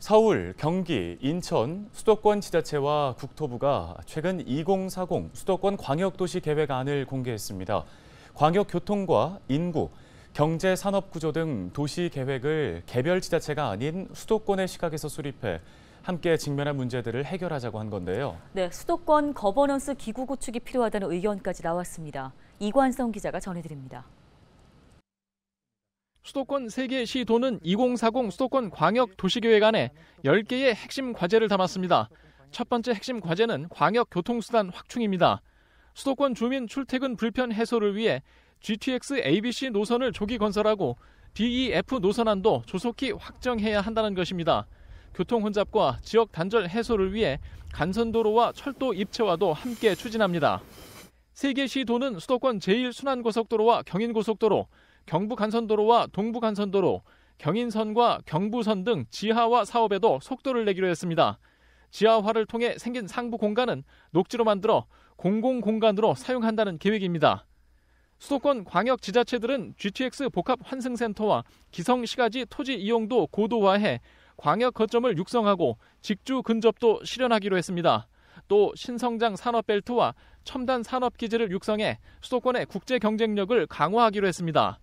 서울, 경기, 인천, 수도권 지자체와 국토부가 최근 2040 수도권 광역도시 계획안을 공개했습니다. 광역교통과 인구, 경제 산업 구조 등 도시 계획을 개별 지자체가 아닌 수도권의 시각에서 수립해 함께 직면한 문제들을 해결하자고 한 건데요. 네, 수도권 거버넌스 기구 구축이 필요하다는 의견까지 나왔습니다. 이관성 기자가 전해드립니다. 수도권 3개 시도는 2040 수도권 광역 도시계획 안에 10개의 핵심 과제를 담았습니다. 첫 번째 핵심 과제는 광역 교통수단 확충입니다. 수도권 주민 출퇴근 불편 해소를 위해 GTX ABC 노선을 조기 건설하고 DEF 노선안도 조속히 확정해야 한다는 것입니다. 교통 혼잡과 지역 단절 해소를 위해 간선도로와 철도 입체화도 함께 추진합니다. 세계 시도는 수도권 제1순환고속도로와 경인고속도로, 경부간선도로와 동부간선도로, 경인선과 경부선 등 지하화 사업에도 속도를 내기로 했습니다. 지하화를 통해 생긴 상부 공간은 녹지로 만들어 공공 공간으로 사용한다는 계획입니다. 수도권 광역 지자체들은 GTX 복합 환승센터와 기성 시가지 토지 이용도 고도화해 광역 거점을 육성하고 직주 근접도 실현하기로 했습니다. 또 신성장 산업벨트와 첨단 산업 기지를 육성해 수도권의 국제 경쟁력을 강화하기로 했습니다.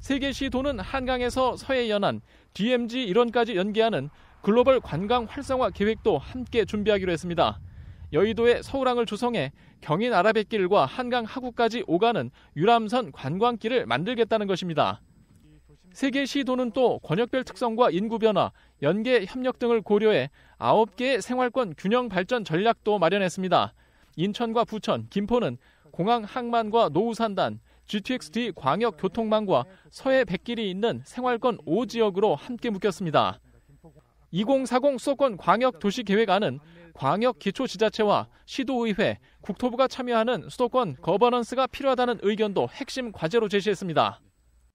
세계시도는 한강에서 서해 연안, DMZ 일원까지 연계하는 글로벌 관광 활성화 계획도 함께 준비하기로 했습니다. 여의도에 서울항을 조성해 경인 아라뱃길과 한강 하구까지 오가는 유람선 관광길을 만들겠다는 것입니다. 세계 시도는 또 권역별 특성과 인구 변화, 연계 협력 등을 고려해 9개의 생활권 균형 발전 전략도 마련했습니다. 인천과 부천, 김포는 공항 항만과 노후산단, GTX-D 광역 교통망과 서해 백길이 있는 생활권 5지역으로 함께 묶였습니다. 2040 수도권 광역 도시 계획안은 광역 기초 지자체와 시도의회, 국토부가 참여하는 수도권 거버넌스가 필요하다는 의견도 핵심 과제로 제시했습니다.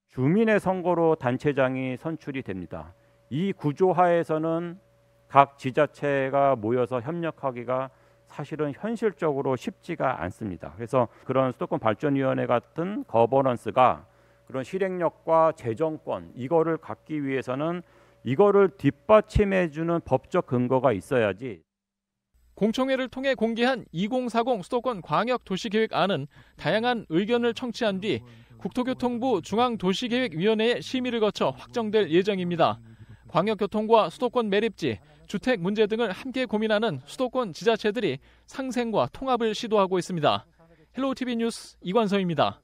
주민의 선거로 단체장이 선출이 됩니다. 이 구조 하에서는 각 지자체가 모여서 협력하기가 사실은 현실적으로 쉽지가 않습니다. 그래서 그런 수도권 발전위원회 같은 거버넌스가 그런 실행력과 재정권 이거를 갖기 위해서는 이거를 뒷받침해주는 법적 근거가 있어야지. 공청회를 통해 공개한 2040 수도권 광역 도시계획안은 다양한 의견을 청취한 뒤 국토교통부 중앙도시계획위원회의 심의를 거쳐 확정될 예정입니다. 광역교통과 수도권 매립지, 주택 문제 등을 함께 고민하는 수도권 지자체들이 상생과 통합을 시도하고 있습니다. 헬로우 TV 뉴스 이관서입니다.